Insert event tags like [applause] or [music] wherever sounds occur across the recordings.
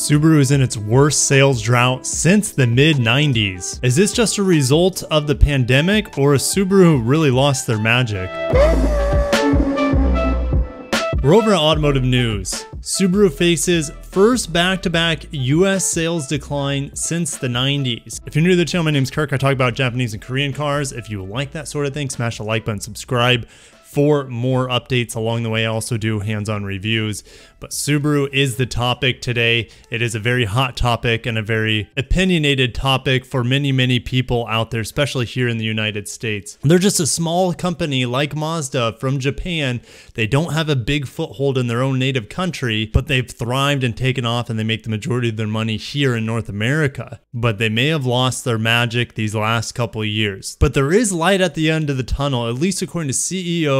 Subaru is in its worst sales drought since the mid 90s. Is this just a result of the pandemic or has Subaru really lost their magic? We're over at Automotive News. Subaru faces first back-to-back -back US sales decline since the 90s. If you're new to the channel, my name's Kirk. I talk about Japanese and Korean cars. If you like that sort of thing, smash the like button, subscribe for more updates along the way. I also do hands-on reviews, but Subaru is the topic today. It is a very hot topic and a very opinionated topic for many, many people out there, especially here in the United States. They're just a small company like Mazda from Japan. They don't have a big foothold in their own native country, but they've thrived and taken off and they make the majority of their money here in North America. But they may have lost their magic these last couple years. But there is light at the end of the tunnel, at least according to CEO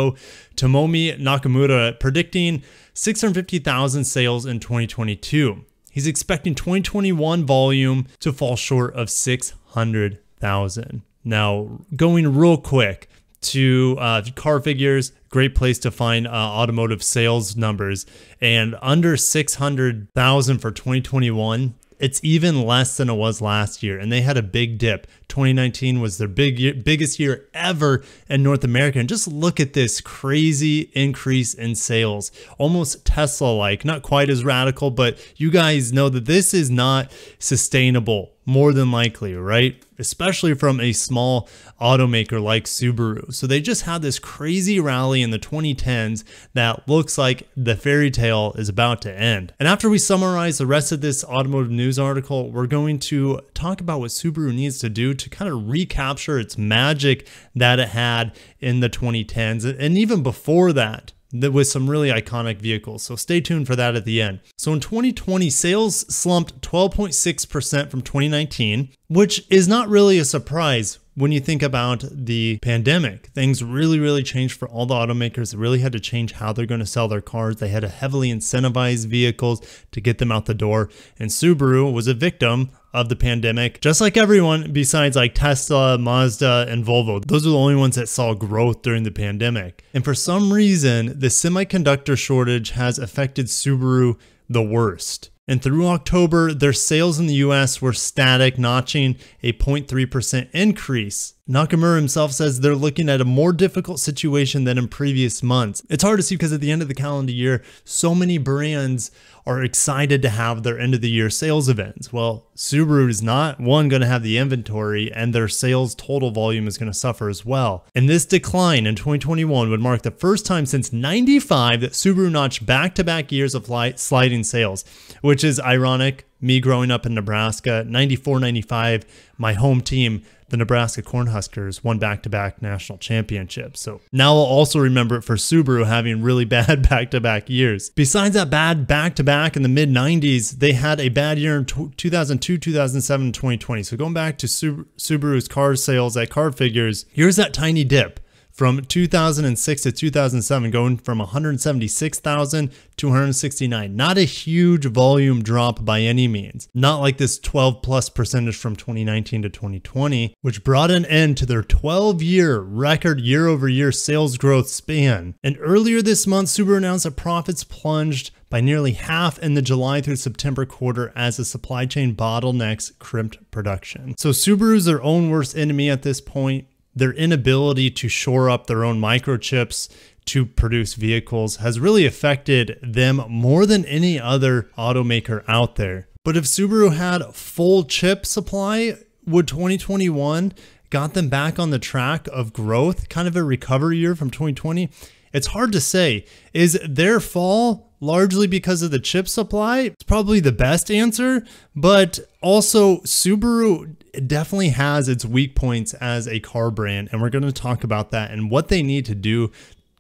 Tomomi Nakamura predicting 650,000 sales in 2022. He's expecting 2021 volume to fall short of 600,000. Now, going real quick to uh, car figures, great place to find uh, automotive sales numbers. And under 600,000 for 2021 it's even less than it was last year, and they had a big dip. 2019 was their big year, biggest year ever in North America. And just look at this crazy increase in sales, almost Tesla like, not quite as radical, but you guys know that this is not sustainable more than likely, right? Especially from a small automaker like Subaru. So they just had this crazy rally in the 2010s that looks like the fairy tale is about to end. And after we summarize the rest of this automotive news article, we're going to talk about what Subaru needs to do to kind of recapture its magic that it had in the 2010s and even before that with some really iconic vehicles. So stay tuned for that at the end. So in 2020, sales slumped 12.6% from 2019, which is not really a surprise when you think about the pandemic, things really, really changed for all the automakers. They really had to change how they're going to sell their cars. They had to heavily incentivize vehicles to get them out the door. And Subaru was a victim of the pandemic, just like everyone besides like Tesla, Mazda, and Volvo. Those are the only ones that saw growth during the pandemic. And for some reason, the semiconductor shortage has affected Subaru the worst. And through October, their sales in the US were static, notching a 0.3% increase Nakamura himself says they're looking at a more difficult situation than in previous months. It's hard to see because at the end of the calendar year, so many brands are excited to have their end of the year sales events. Well, Subaru is not, one, going to have the inventory and their sales total volume is going to suffer as well. And this decline in 2021 would mark the first time since 95 that Subaru notched back-to-back -back years of sliding sales, which is ironic me growing up in Nebraska, 94 95, my home team, the Nebraska Cornhuskers, won back to back national championships. So now I'll also remember it for Subaru having really [laughs] bad back to back years. Besides that bad back to back in the mid 90s, they had a bad year in 2002, 2007, 2020. So going back to Subaru's car sales at car figures, here's that tiny dip from 2006 to 2007, going from 176,000 to 169. Not a huge volume drop by any means. Not like this 12 plus percentage from 2019 to 2020, which brought an end to their 12 year record year over year sales growth span. And earlier this month, Subaru announced that profits plunged by nearly half in the July through September quarter as the supply chain bottlenecks crimped production. So Subaru's their own worst enemy at this point their inability to shore up their own microchips to produce vehicles has really affected them more than any other automaker out there. But if Subaru had full chip supply, would 2021 got them back on the track of growth, kind of a recovery year from 2020? It's hard to say. Is their fall largely because of the chip supply? It's probably the best answer, but also Subaru definitely has its weak points as a car brand, and we're going to talk about that and what they need to do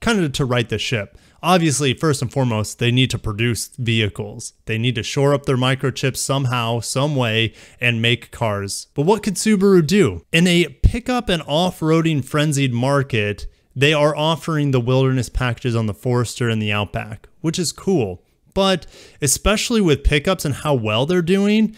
kind of to right the ship. Obviously, first and foremost, they need to produce vehicles. They need to shore up their microchips somehow, some way, and make cars. But what could Subaru do? In a pickup and off-roading frenzied market, they are offering the wilderness packages on the Forester and the Outback, which is cool. But especially with pickups and how well they're doing,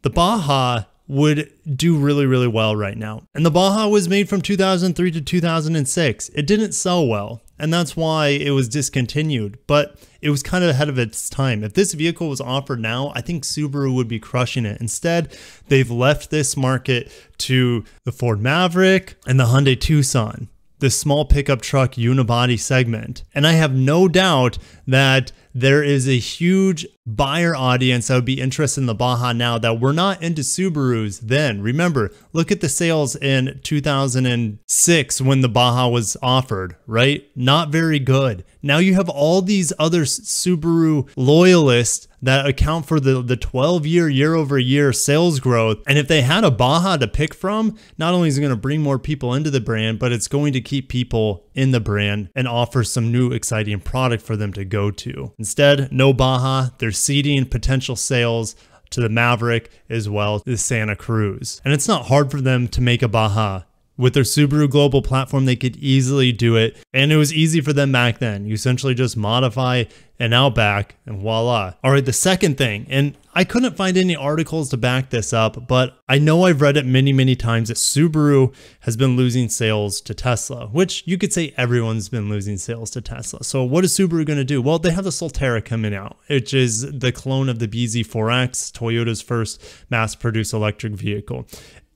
the Baja would do really, really well right now. And the Baja was made from 2003 to 2006. It didn't sell well, and that's why it was discontinued, but it was kind of ahead of its time. If this vehicle was offered now, I think Subaru would be crushing it. Instead, they've left this market to the Ford Maverick and the Hyundai Tucson this small pickup truck unibody segment. And I have no doubt that there is a huge buyer audience that would be interested in the Baja now that we're not into Subarus then. Remember, look at the sales in 2006 when the Baja was offered, right? Not very good. Now you have all these other Subaru loyalists that account for the, the 12 year year over year sales growth. And if they had a Baja to pick from, not only is it going to bring more people into the brand, but it's going to keep people in the brand and offer some new exciting product for them to go to. Instead, no Baja, they're seeding potential sales to the Maverick as well as Santa Cruz. And it's not hard for them to make a Baja with their Subaru Global platform, they could easily do it. And it was easy for them back then. You essentially just modify an Outback and voila. All right, the second thing, and I couldn't find any articles to back this up, but I know I've read it many, many times that Subaru has been losing sales to Tesla, which you could say everyone's been losing sales to Tesla. So what is Subaru going to do? Well, they have the Solterra coming out, which is the clone of the BZ4X, Toyota's first mass-produced electric vehicle.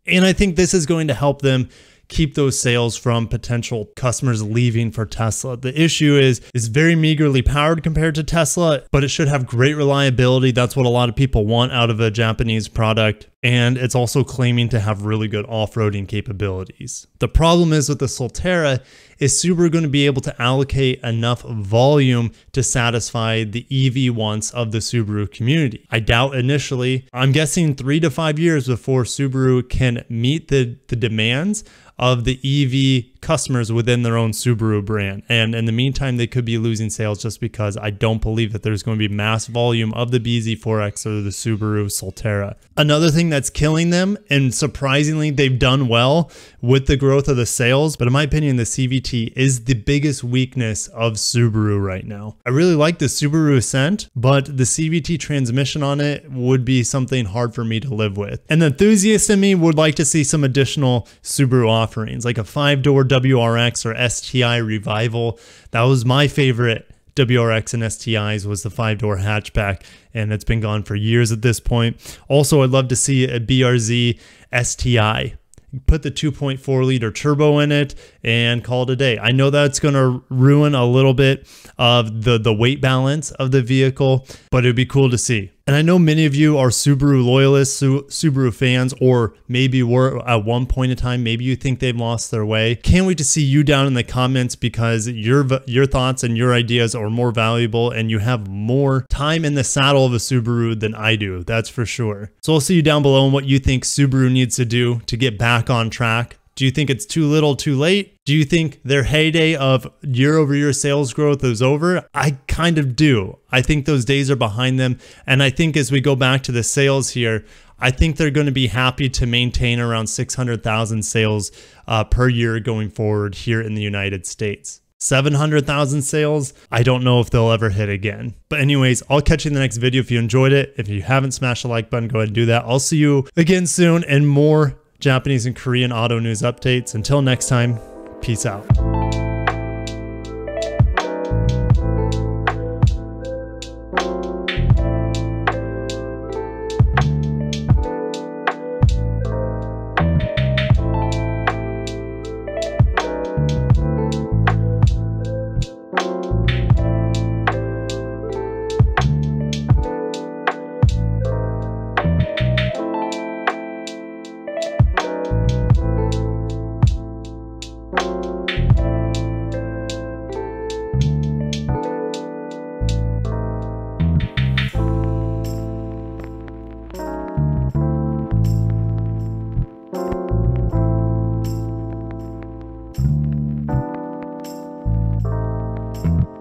And I think this is going to help them keep those sales from potential customers leaving for Tesla. The issue is it's very meagerly powered compared to Tesla, but it should have great reliability. That's what a lot of people want out of a Japanese product and it's also claiming to have really good off-roading capabilities. The problem is with the Solterra is Subaru going to be able to allocate enough volume to satisfy the EV wants of the Subaru community? I doubt initially. I'm guessing three to five years before Subaru can meet the, the demands of the EV customers within their own Subaru brand. And in the meantime, they could be losing sales just because I don't believe that there's going to be mass volume of the BZ4X or the Subaru Solterra. Another thing that's killing them, and surprisingly, they've done well with the growth of the sales, but in my opinion, the CVT is the biggest weakness of Subaru right now. I really like the Subaru Ascent, but the CVT transmission on it would be something hard for me to live with. And the enthusiast in me would like to see some additional Subaru offerings, like a five-door WRX or STI Revival. That was my favorite WRX and STIs was the five door hatchback, and it's been gone for years at this point. Also, I'd love to see a BRZ STI. Put the 2.4 liter turbo in it and call it a day. I know that's going to ruin a little bit of the, the weight balance of the vehicle, but it'd be cool to see. And I know many of you are Subaru loyalists, Subaru fans, or maybe were at one point in time. Maybe you think they've lost their way. Can't wait to see you down in the comments because your your thoughts and your ideas are more valuable, and you have more time in the saddle of a Subaru than I do. That's for sure. So I'll see you down below on what you think Subaru needs to do to get back on track. Do you think it's too little, too late? Do you think their heyday of year over year sales growth is over? I kind of do. I think those days are behind them. And I think as we go back to the sales here, I think they're going to be happy to maintain around 600,000 sales uh, per year going forward here in the United States. 700,000 sales. I don't know if they'll ever hit again. But anyways, I'll catch you in the next video if you enjoyed it. If you haven't smashed the like button, go ahead and do that. I'll see you again soon and more Japanese and Korean auto news updates. Until next time, peace out. Thank you.